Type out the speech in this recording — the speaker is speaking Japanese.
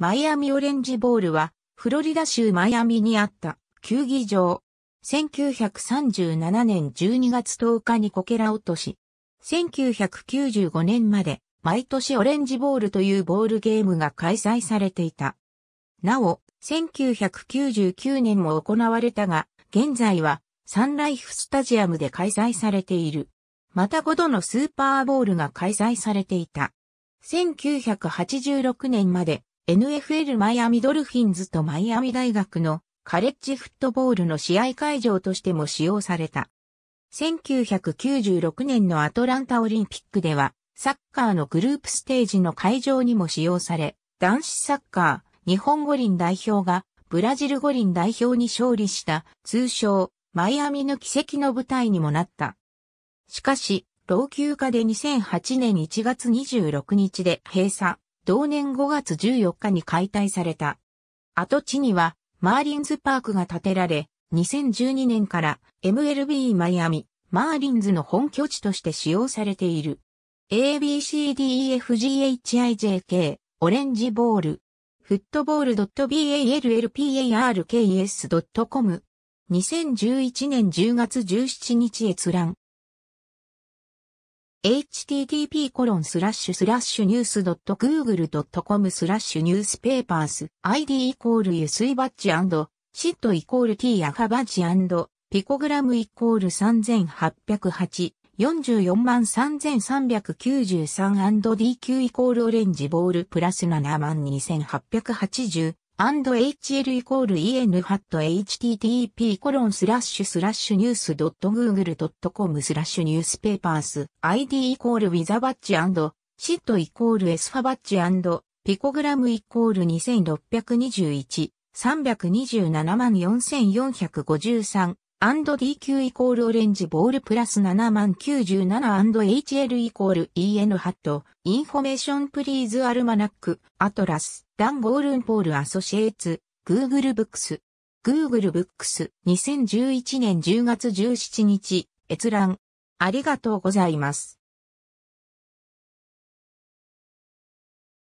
マイアミオレンジボールは、フロリダ州マイアミにあった球技場。1937年12月10日にこけら落とし。1995年まで、毎年オレンジボールというボールゲームが開催されていた。なお、1999年も行われたが、現在はサンライフスタジアムで開催されている。また5度のスーパーボールが開催されていた。1986年まで NFL マイアミドルフィンズとマイアミ大学のカレッジフットボールの試合会場としても使用された。1996年のアトランタオリンピックでは、サッカーのグループステージの会場にも使用され、男子サッカー、日本五輪代表がブラジル五輪代表に勝利した、通称、マイアミの奇跡の舞台にもなった。しかし、老朽化で2008年1月26日で閉鎖。同年5月14日に解体された。跡地には、マーリンズパークが建てられ、2012年から MLB マイアミ、マーリンズの本拠地として使用されている。ABCDEFGHIJK、オレンジボール、フットボール .ballparks.com。2011年10月17日閲覧。http://news.google.com スラッシュニュースペーパース ID イコールスイバッジシットイコール t アファバッジピコグラムイコール3808 443,393&DQ イコールオレンジボールプラス72880 &hl イコール en ハット http コロンスラッシュスラッシュニュース .google.com スラッシュニュースペーパース id イコールウィザバッチシットイコールエスファバッチピコグラムイコール2621 3274453 &DQ イコールオレンジボールプラス7万 97&HL イコール EN ハット、インフォメーションプリーズアルマナック、アトラス、ダン・ゴールンポールアソシエイツ、Google Books。Google Books 2011年10月17日、閲覧。ありがとうございます。